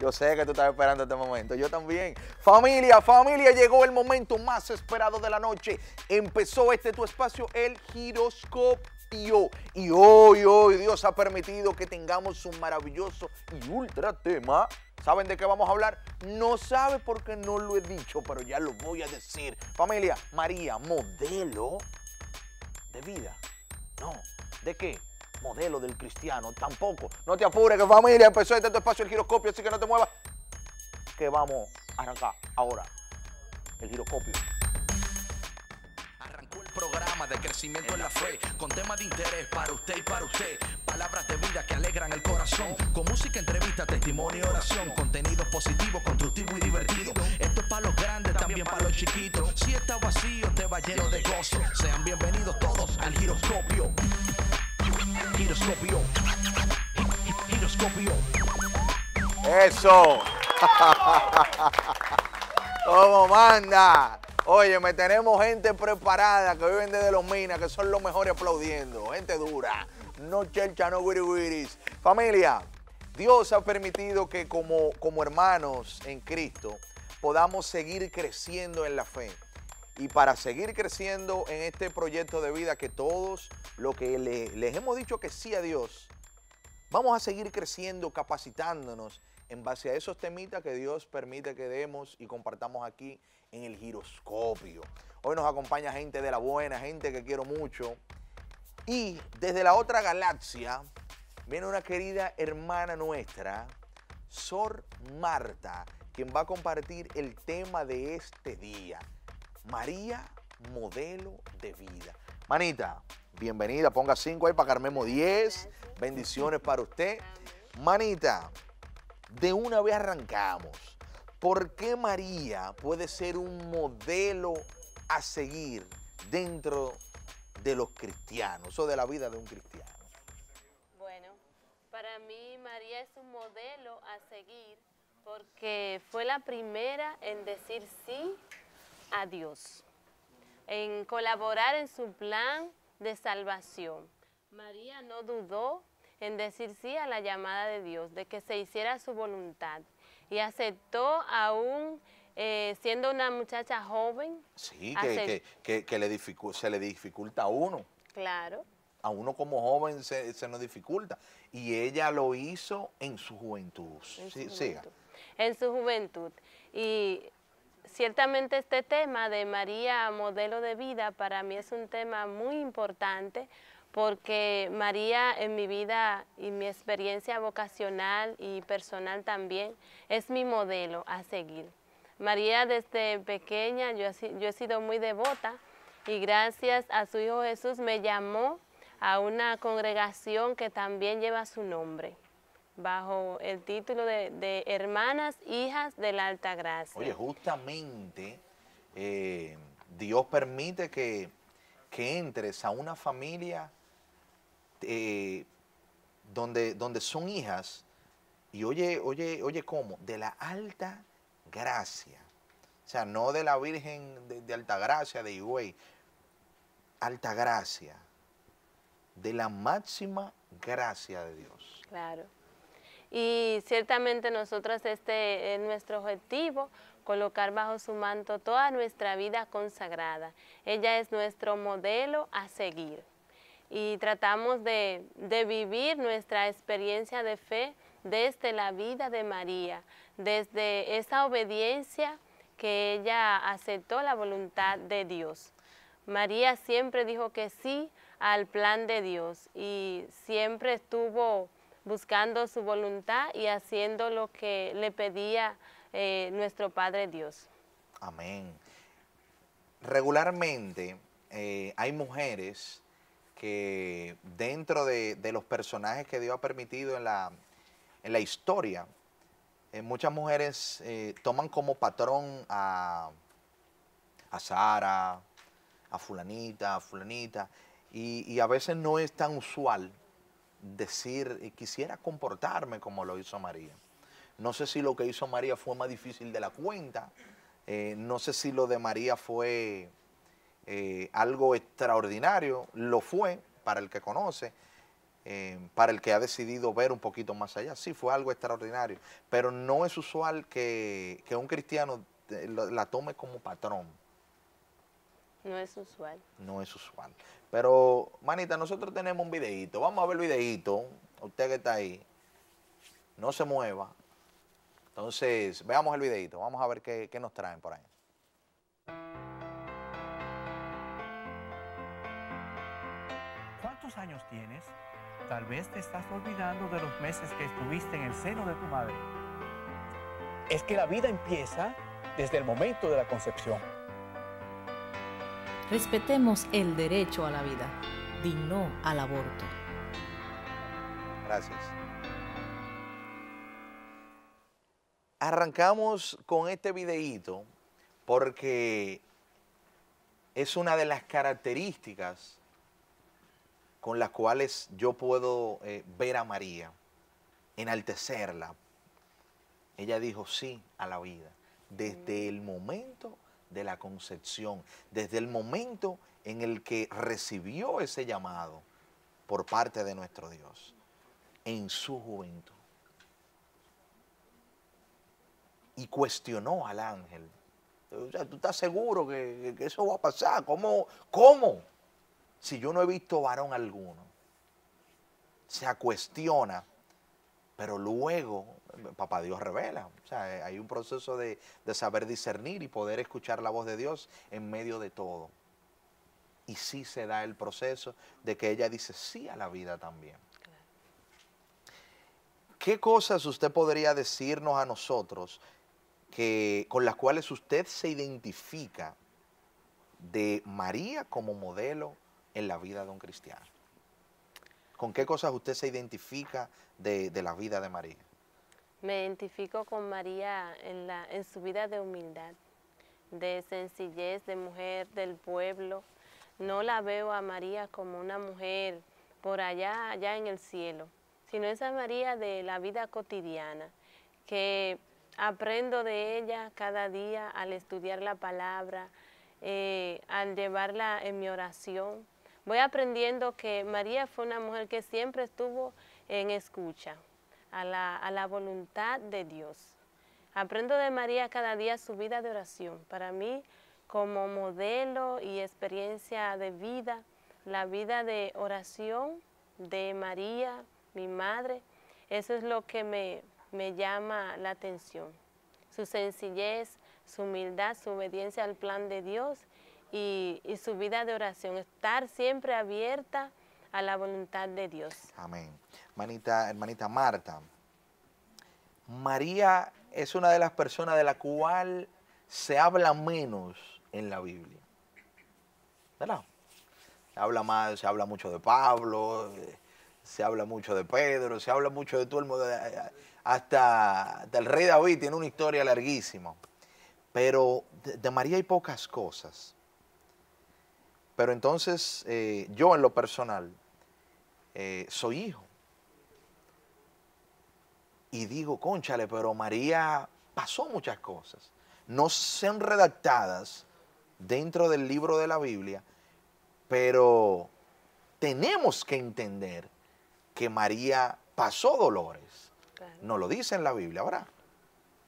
Yo sé que tú estás esperando este momento, yo también. Familia, familia, llegó el momento más esperado de la noche. Empezó este tu espacio, el giroscopio. Y hoy, hoy Dios ha permitido que tengamos un maravilloso y ultra tema. ¿Saben de qué vamos a hablar? No sabe porque no lo he dicho, pero ya lo voy a decir. Familia, María, modelo de vida. No, ¿de qué? modelo del cristiano, tampoco. No te apures, que familia, empezó este espacio el giroscopio, así que no te muevas. Que vamos a arrancar ahora el giroscopio Arrancó el programa de crecimiento en la fe, con temas de interés para usted y para usted. Palabras de vida que alegran el corazón, con música, entrevista, testimonio, y oración, contenido positivo, constructivo y divertido. Esto es para los grandes, también para los chiquitos. Si está vacío, te va lleno de gozo. Sean bienvenidos todos al giroscopio giroscopio. Eso. ¿Cómo manda? Oye, me tenemos gente preparada que viven desde los minas, que son los mejores aplaudiendo. Gente dura. No chercha, no Familia, Dios ha permitido que como, como hermanos en Cristo podamos seguir creciendo en la fe y para seguir creciendo en este proyecto de vida que todos lo que les hemos dicho que sí a Dios, vamos a seguir creciendo, capacitándonos en base a esos temitas que Dios permite que demos y compartamos aquí en el giroscopio. Hoy nos acompaña gente de la buena, gente que quiero mucho. Y desde la otra galaxia viene una querida hermana nuestra, Sor Marta, quien va a compartir el tema de este día. María, modelo de vida. Manita, bienvenida. Ponga 5 ahí para Carmemo 10. Bendiciones para usted. Manita, de una vez arrancamos. ¿Por qué María puede ser un modelo a seguir dentro de los cristianos o de la vida de un cristiano? Bueno, para mí María es un modelo a seguir porque fue la primera en decir sí a Dios, en colaborar en su plan de salvación. María no dudó en decir sí a la llamada de Dios, de que se hiciera su voluntad. Y aceptó aún eh, siendo una muchacha joven. Sí, que, le se le dificulta a uno. Claro. A uno como joven se, nos dificulta. Y ella lo hizo en su juventud. En su juventud. Y ciertamente este tema de María modelo de vida para mí es un tema muy importante porque María en mi vida y mi experiencia vocacional y personal también es mi modelo a seguir. María desde pequeña yo, he sido muy devota y gracias a su Hijo Jesús me llamó a una congregación que también lleva su nombre bajo el título de, Hermanas Hijas de la Alta Gracia. Oye, justamente eh, Dios permite que, entres a una familia eh, donde, donde son hijas, y oye, oye, oye, ¿cómo? De la Alta Gracia. O sea, no de la Virgen de, de Alta Gracia, de Higüey. Alta Gracia de la máxima gracia de Dios. Claro y ciertamente nosotros este es nuestro objetivo, colocar bajo su manto toda nuestra vida consagrada. Ella es nuestro modelo a seguir y tratamos de, de vivir nuestra experiencia de fe desde la vida de María, desde esa obediencia que ella aceptó la voluntad de Dios. María siempre dijo que sí al plan de Dios y siempre estuvo buscando su voluntad y haciendo lo que le pedía eh, nuestro Padre Dios. Amén. Regularmente eh, hay mujeres que dentro de, los personajes que Dios ha permitido en la, historia, eh, muchas mujeres toman como patrón a, Sara, a fulanita, a fulanita, y a veces no es tan usual decir, quisiera comportarme como lo hizo María. No sé si lo que hizo María fue más difícil de la cuenta, eh, no sé si lo de María fue eh, algo extraordinario, lo fue para el que conoce, eh, para el que ha decidido ver un poquito más allá, sí fue algo extraordinario, pero no es usual que, que un cristiano la tome como patrón. No es usual. No es usual. Pero, manita, nosotros tenemos un videíto. Vamos a ver el videíto. Usted que está ahí. No se mueva. Entonces, veamos el videíto. Vamos a ver qué, qué nos traen por ahí. ¿Cuántos años tienes? Tal vez te estás olvidando de los meses que estuviste en el seno de tu madre. Es que la vida empieza desde el momento de la concepción. Respetemos el derecho a la vida. digno al aborto. Gracias. Arrancamos con este videíto porque es una de las características con las cuales yo puedo eh, ver a María, enaltecerla. Ella dijo sí a la vida desde el momento de la concepción, desde el momento en el que recibió ese llamado por parte de nuestro Dios, en su juventud. Y cuestionó al ángel. ¿tú estás seguro que, eso va a pasar? ¿Cómo? ¿Cómo? Si yo no he visto varón alguno. se cuestiona pero luego, papá Dios revela. O sea, hay un proceso de, saber discernir y poder escuchar la voz de Dios en medio de todo. Y sí se da el proceso de que ella dice sí a la vida también. ¿qué cosas usted podría decirnos a nosotros que, con las cuales usted se identifica de María como modelo en la vida de un cristiano? ¿Con qué cosas usted se identifica de, la vida de María? Me identifico con María en, su vida de humildad, de sencillez, de mujer del pueblo. No la veo a María como una mujer por allá, allá en el cielo, sino esa María de la vida cotidiana, que aprendo de ella cada día al estudiar la palabra, eh, al llevarla en mi oración, voy aprendiendo que María fue una mujer que siempre estuvo en escucha a la, voluntad de Dios. Aprendo de María cada día su vida de oración. Para mí, como modelo y experiencia de vida, la vida de oración de María, mi madre, eso es lo que me, me llama la atención. Su sencillez, su humildad, su obediencia al plan de Dios y, su vida de oración, estar siempre abierta a la voluntad de Dios. Amén. Manita, hermanita Marta, María es una de las personas de la cual se habla menos en la Biblia. ¿Verdad? Se habla más, se habla mucho de Pablo, eh, se habla mucho de Pedro, se habla mucho de todo el hasta, del rey David tiene una historia larguísima. Pero de María hay pocas cosas. Pero entonces eh, yo en lo personal eh, soy hijo. Y digo, conchale, pero María pasó muchas cosas. No sean redactadas dentro del libro de la Biblia, pero tenemos que entender que María pasó dolores. No lo dice en la Biblia, ¿verdad?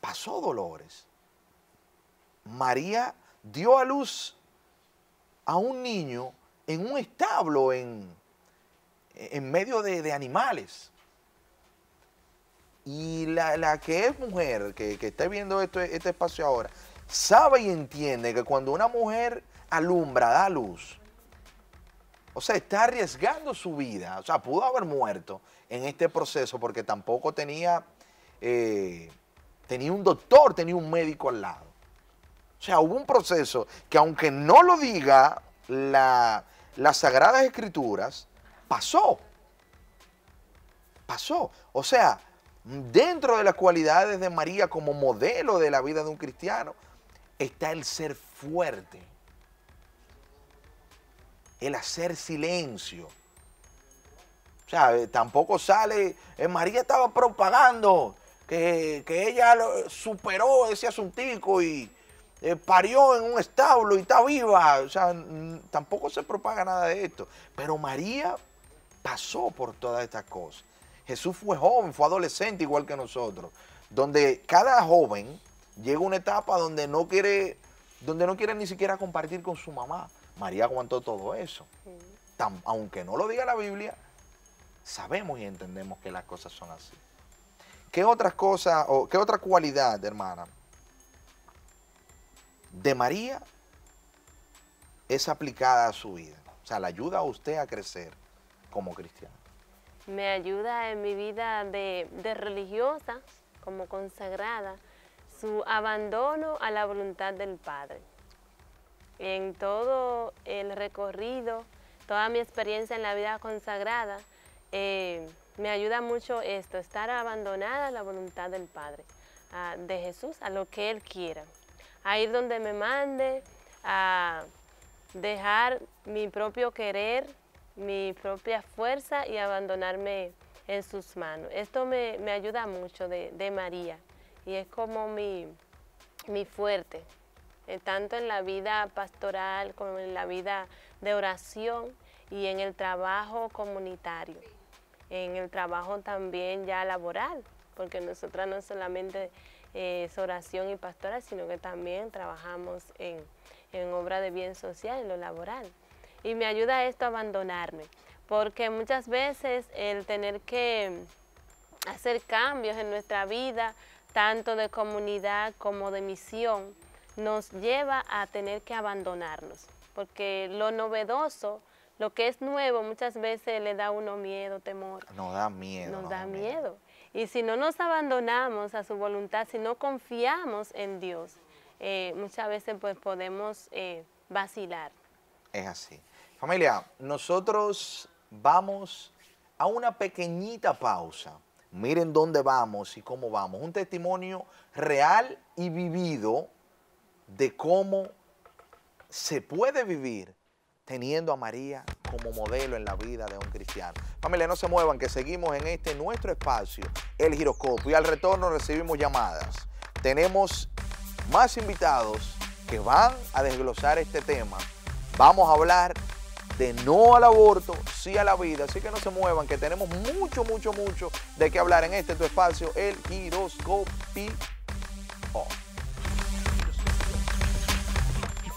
Pasó dolores. María dio a luz a un niño en un establo, en, en medio de, animales. Y la, que es mujer, que, que está viendo esto, este espacio ahora, sabe y entiende que cuando una mujer alumbra, da luz, o sea, está arriesgando su vida, o sea, pudo haber muerto en este proceso porque tampoco tenía, eh, tenía un doctor, tenía un médico al lado. O sea, hubo un proceso que aunque no lo diga las Sagradas Escrituras, pasó. Pasó. O sea, dentro de las cualidades de María como modelo de la vida de un cristiano, está el ser fuerte, el hacer silencio. O sea, eh, tampoco sale, eh, María estaba propagando que, que ella superó ese asuntico y, eh, parió en un establo y está viva. O sea, tampoco se propaga nada de esto. Pero María pasó por todas estas cosas. Jesús fue joven, fue adolescente igual que nosotros. Donde cada joven llega a una etapa donde no quiere, donde no quiere ni siquiera compartir con su mamá. María aguantó todo eso. aunque no lo diga la Biblia, sabemos y entendemos que las cosas son así. ¿Qué otras cosas o qué otra cualidad, hermana, de María es aplicada a su vida? O sea, ¿la ayuda a usted a crecer como cristiana? Me ayuda en mi vida de, religiosa, como consagrada, su abandono a la voluntad del Padre. En todo el recorrido, toda mi experiencia en la vida consagrada, eh, me ayuda mucho esto, estar abandonada a la voluntad del Padre, de Jesús, a lo que Él quiera a ir donde me mande, a dejar mi propio querer, mi propia fuerza y abandonarme en sus manos. Esto me, ayuda mucho de, María y es como mi, fuerte, eh, tanto en la vida pastoral como en la vida de oración y en el trabajo comunitario, en el trabajo también ya laboral, porque nosotras no solamente eh, es oración y pastora sino que también trabajamos en, en obra de bien social, en lo laboral. Y me ayuda esto a abandonarme, porque muchas veces el tener que hacer cambios en nuestra vida, tanto de comunidad como de misión, nos lleva a tener que abandonarnos, porque lo novedoso, lo que es nuevo, muchas veces le da uno miedo, temor. Nos da miedo. Nos, da, miedo. Y si no nos abandonamos a su voluntad, si no confiamos en Dios, eh, muchas veces pues podemos eh, vacilar. Es así. Familia, nosotros vamos a una pequeñita pausa. Miren dónde vamos y cómo vamos. Un testimonio real y vivido de cómo se puede vivir teniendo a María como modelo en la vida de un cristiano. Familia, no se muevan, que seguimos en este nuestro espacio, el giroscopio. Y al retorno recibimos llamadas. Tenemos más invitados que van a desglosar este tema. Vamos a hablar de no al aborto, sí a la vida. Así que no se muevan, que tenemos mucho, mucho, mucho de qué hablar en este tu espacio, el giroscopio.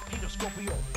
giroscopio.